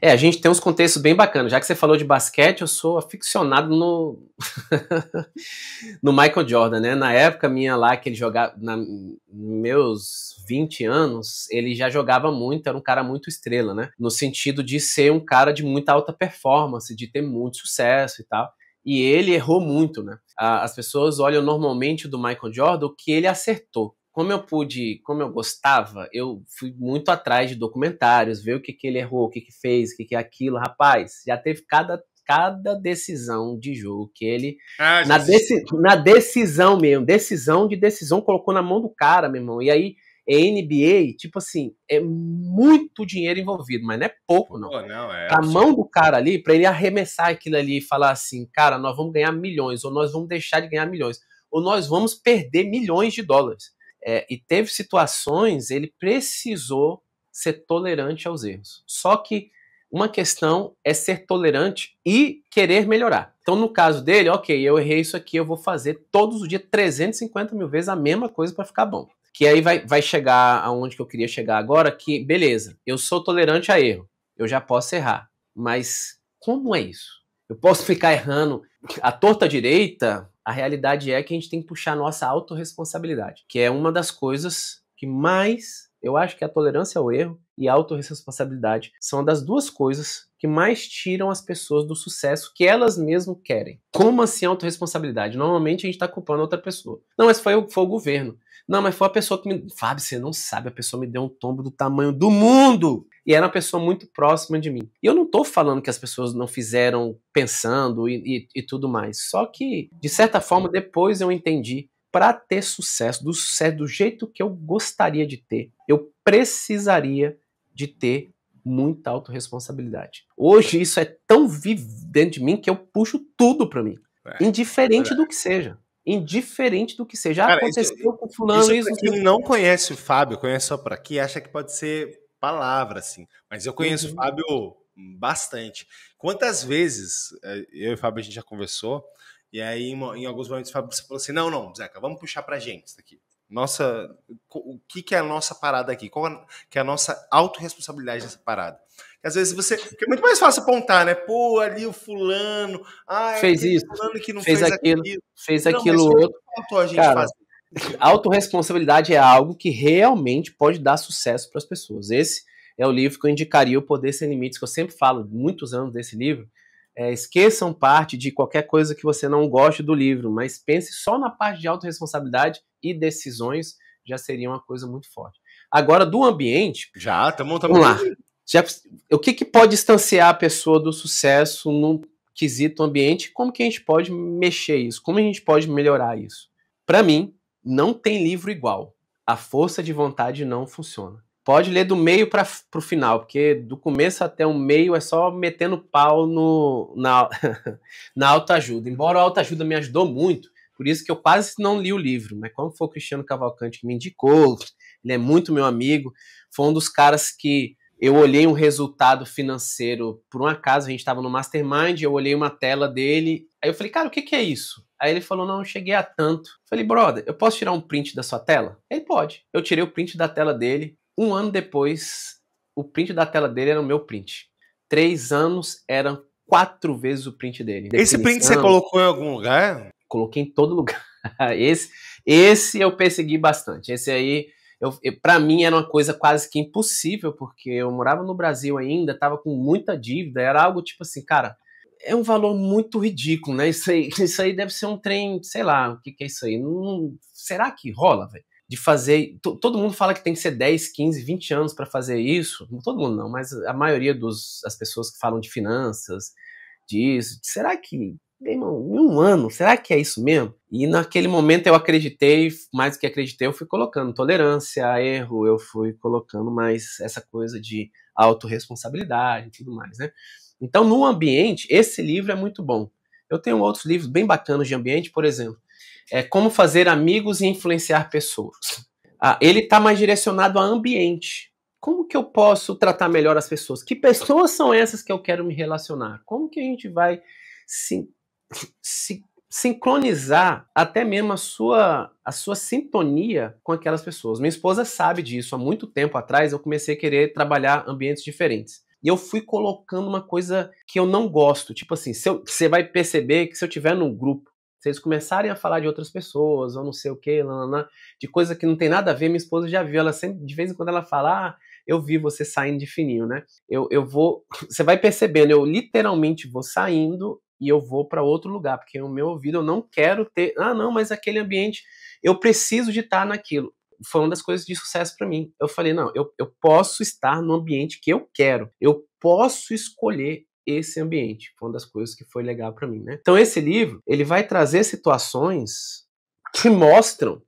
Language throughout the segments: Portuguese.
É, a gente tem uns contextos bem bacanas. Já que você falou de basquete, eu sou aficionado no no Michael Jordan, né? Na época minha lá que ele jogava, na meus 20 anos, ele já jogava muito, era um cara muito estrela, né? No sentido de ser um cara de muita alta performance, de ter muito sucesso e tal. E ele errou muito, né? As pessoas olham normalmente do Michael Jordan o que ele acertou como eu pude, como eu gostava, eu fui muito atrás de documentários, ver o que, que ele errou, o que, que fez, o que, que é aquilo. Rapaz, já teve cada, cada decisão de jogo que ele. Ah, na, deci, na decisão mesmo, decisão de decisão, colocou na mão do cara, meu irmão. E aí, é NBA, tipo assim, é muito dinheiro envolvido, mas não é pouco, não. Pô, não é, a mão do cara ali, para ele arremessar aquilo ali e falar assim, cara, nós vamos ganhar milhões, ou nós vamos deixar de ganhar milhões, ou nós vamos perder milhões de dólares. É, e teve situações, ele precisou ser tolerante aos erros. Só que uma questão é ser tolerante e querer melhorar. Então, no caso dele, ok, eu errei isso aqui, eu vou fazer todos os dias 350 mil vezes a mesma coisa para ficar bom. Que aí vai, vai chegar aonde que eu queria chegar agora, que beleza, eu sou tolerante a erro, eu já posso errar. Mas como é isso? Eu posso ficar errando a torta direita, a realidade é que a gente tem que puxar a nossa autorresponsabilidade, que é uma das coisas que mais eu acho que a tolerância ao erro e autorresponsabilidade são das duas coisas que mais tiram as pessoas do sucesso que elas mesmas querem. Como assim autorresponsabilidade? Normalmente a gente está culpando outra pessoa. Não, mas foi, foi o governo. Não, mas foi a pessoa que me. Fábio, você não sabe, a pessoa me deu um tombo do tamanho do mundo! E era uma pessoa muito próxima de mim. E eu não estou falando que as pessoas não fizeram pensando e, e, e tudo mais. Só que, de certa forma, depois eu entendi para ter sucesso, do sucesso do jeito que eu gostaria de ter, eu precisaria de ter muita autorresponsabilidade. Hoje isso é tão vivo dentro de mim que eu puxo tudo para mim, é, indiferente é do que seja. Indiferente do que seja. Já ah, Cara, aconteceu isso, com fulano isso. isso quem não conhece o Fábio, conhece só por aqui, acha que pode ser palavra, assim. Mas eu conheço uhum. o Fábio bastante. Quantas vezes é, eu e o Fábio a gente já conversou, e aí em alguns momentos o Fábio falou assim: não, não, Zeca, vamos puxar pra gente isso daqui. Nossa, o que, que é a nossa parada aqui? Qual a, que é a nossa autorresponsabilidade nessa parada? Às vezes você. é muito mais fácil apontar, né? Pô, ali o fulano. Ah, é fez isso. Fulano que não fez, fez aquilo, aquilo, Fez não, aquilo outro. a gente Cara, Autoresponsabilidade é algo que realmente pode dar sucesso para as pessoas. Esse é o livro que eu indicaria O Poder Sem Limites, que eu sempre falo, muitos anos desse livro. É, esqueçam parte de qualquer coisa que você não goste do livro, mas pense só na parte de autorresponsabilidade e decisões já seria uma coisa muito forte. Agora, do ambiente. Já, estamos Vamos lá. Já, o que, que pode distanciar a pessoa do sucesso num quesito ambiente? Como que a gente pode mexer isso? Como a gente pode melhorar isso? Para mim, não tem livro igual. A força de vontade não funciona. Pode ler do meio para o final, porque do começo até o meio é só metendo pau no, na, na autoajuda. Embora a autoajuda me ajudou muito, por isso que eu quase não li o livro, mas como foi o Cristiano Cavalcante que me indicou, ele é muito meu amigo, foi um dos caras que eu olhei um resultado financeiro por um acaso, a gente estava no Mastermind, eu olhei uma tela dele, aí eu falei, cara, o que, que é isso? Aí ele falou, não, eu cheguei a tanto. Eu falei, brother, eu posso tirar um print da sua tela? Ele pode. Eu tirei o print da tela dele, um ano depois, o print da tela dele era o meu print. Três anos eram quatro vezes o print dele. Definição. Esse print você colocou em algum lugar? Coloquei em todo lugar. Esse, esse eu persegui bastante. Esse aí, para mim, era uma coisa quase que impossível, porque eu morava no Brasil ainda, estava com muita dívida. Era algo tipo assim, cara, é um valor muito ridículo, né? Isso aí, isso aí deve ser um trem, sei lá, o que, que é isso aí? Não, será que rola, velho? De fazer. Todo mundo fala que tem que ser 10, 15, 20 anos para fazer isso. Não todo mundo não, mas a maioria dos, das pessoas que falam de finanças, disso. Será que em um ano, será que é isso mesmo? E naquele momento eu acreditei, mais do que acreditei, eu fui colocando tolerância a erro, eu fui colocando mais essa coisa de autorresponsabilidade e tudo mais, né? Então, no ambiente, esse livro é muito bom. Eu tenho outros livros bem bacanas de ambiente, por exemplo, é Como Fazer Amigos e Influenciar Pessoas. Ah, ele está mais direcionado a ambiente. Como que eu posso tratar melhor as pessoas? Que pessoas são essas que eu quero me relacionar? Como que a gente vai se se sincronizar até mesmo a sua a sua sintonia com aquelas pessoas. Minha esposa sabe disso. Há muito tempo atrás eu comecei a querer trabalhar ambientes diferentes. E eu fui colocando uma coisa que eu não gosto. Tipo assim, eu, você vai perceber que se eu tiver num grupo, se eles começarem a falar de outras pessoas, ou não sei o que, de coisa que não tem nada a ver, minha esposa já viu. Ela sempre, de vez em quando, ela fala: ah, eu vi você saindo de fininho, né? Eu, eu vou. Você vai percebendo, eu literalmente vou saindo e eu vou para outro lugar, porque o meu ouvido eu não quero ter, ah, não, mas aquele ambiente, eu preciso de estar naquilo. Foi uma das coisas de sucesso para mim. Eu falei, não, eu, eu posso estar no ambiente que eu quero, eu posso escolher esse ambiente. Foi uma das coisas que foi legal para mim, né? Então esse livro, ele vai trazer situações que mostram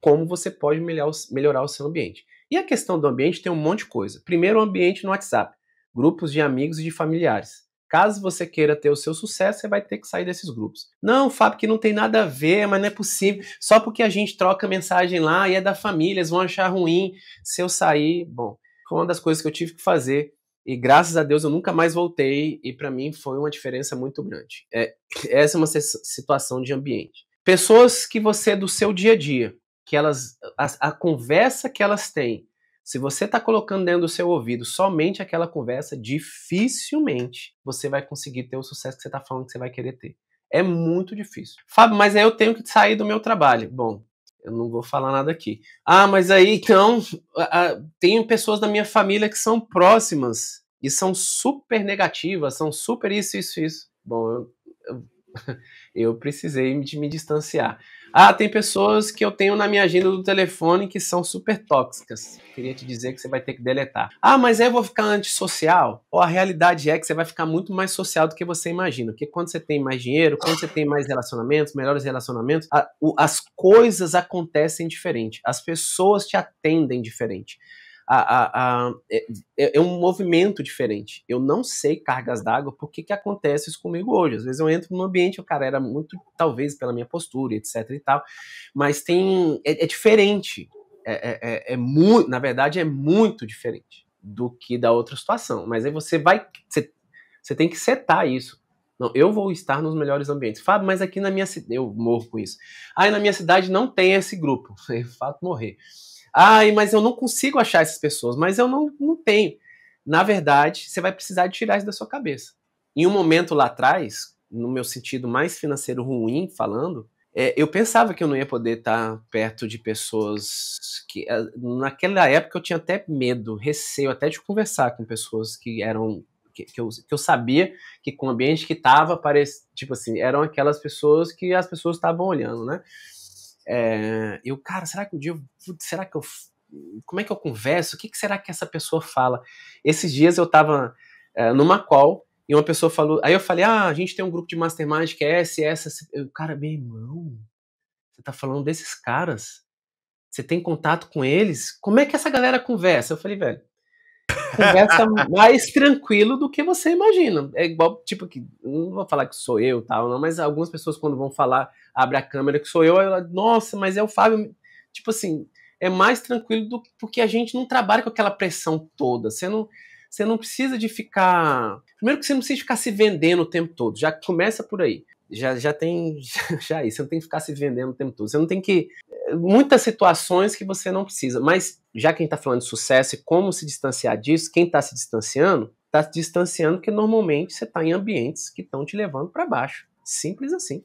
como você pode melhorar o, melhorar o seu ambiente. E a questão do ambiente tem um monte de coisa. Primeiro, o ambiente no WhatsApp, grupos de amigos e de familiares. Caso você queira ter o seu sucesso, você vai ter que sair desses grupos. Não, Fábio, que não tem nada a ver, mas não é possível. Só porque a gente troca mensagem lá e é da família, eles vão achar ruim. Se eu sair, bom, foi uma das coisas que eu tive que fazer. E graças a Deus eu nunca mais voltei e para mim foi uma diferença muito grande. É, essa é uma situação de ambiente. Pessoas que você do seu dia a dia, que elas a, a conversa que elas têm se você está colocando dentro do seu ouvido somente aquela conversa, dificilmente você vai conseguir ter o sucesso que você está falando que você vai querer ter. É muito difícil. Fábio, mas aí eu tenho que sair do meu trabalho. Bom, eu não vou falar nada aqui. Ah, mas aí então, a, a, tem pessoas da minha família que são próximas e são super negativas, são super isso, isso, isso. Bom, eu, eu, eu precisei de me distanciar. Ah, tem pessoas que eu tenho na minha agenda do telefone que são super tóxicas. Queria te dizer que você vai ter que deletar. Ah, mas aí eu vou ficar antissocial? Ou a realidade é que você vai ficar muito mais social do que você imagina. Porque quando você tem mais dinheiro, quando você tem mais relacionamentos, melhores relacionamentos, a, o, as coisas acontecem diferente. As pessoas te atendem diferente a, a, a, é, é, é, um movimento diferente. Eu não sei cargas d'água, por que que acontece isso comigo hoje? Às vezes eu entro num ambiente, o cara era muito, talvez pela minha postura, etc e tal, mas tem, é, é diferente. É, é, é, é muito, na verdade, é muito diferente do que da outra situação. Mas aí você vai, você, você tem que setar isso. Não, eu vou estar nos melhores ambientes. Fábio, mas aqui na minha cidade, eu morro com isso. Aí ah, na minha cidade não tem esse grupo. fato morrer. Ai, mas eu não consigo achar essas pessoas, mas eu não, não tenho. Na verdade, você vai precisar tirar isso da sua cabeça. Em um momento lá atrás, no meu sentido mais financeiro ruim falando, é, eu pensava que eu não ia poder estar perto de pessoas que. É, naquela época eu tinha até medo, receio até de conversar com pessoas que eram. Que, que, eu, que eu sabia que com o ambiente que estava, tipo assim, eram aquelas pessoas que as pessoas estavam olhando, né? É, eu, cara, será que um dia. Será que eu. Como é que eu converso? O que, que será que essa pessoa fala? Esses dias eu tava é, numa call e uma pessoa falou. Aí eu falei, ah, a gente tem um grupo de mastermind que é esse, essa. Eu, cara, meu irmão, você tá falando desses caras? Você tem contato com eles? Como é que essa galera conversa? Eu falei, velho, conversa mais tranquilo do que você imagina. É igual, tipo, que não vou falar que sou eu tal, não, mas algumas pessoas quando vão falar, abre a câmera que sou eu, ela, nossa, mas é o Fábio. Tipo assim, é mais tranquilo do porque a gente não trabalha com aquela pressão toda. Você não, você não precisa de ficar. Primeiro que você não precisa ficar se vendendo o tempo todo, já começa por aí já, já tem já, já é isso, você não tem que ficar se vendendo o tempo todo. Você não tem que muitas situações que você não precisa. Mas já quem está falando de sucesso e como se distanciar disso, quem está se distanciando, está se distanciando porque normalmente você está em ambientes que estão te levando para baixo. Simples assim.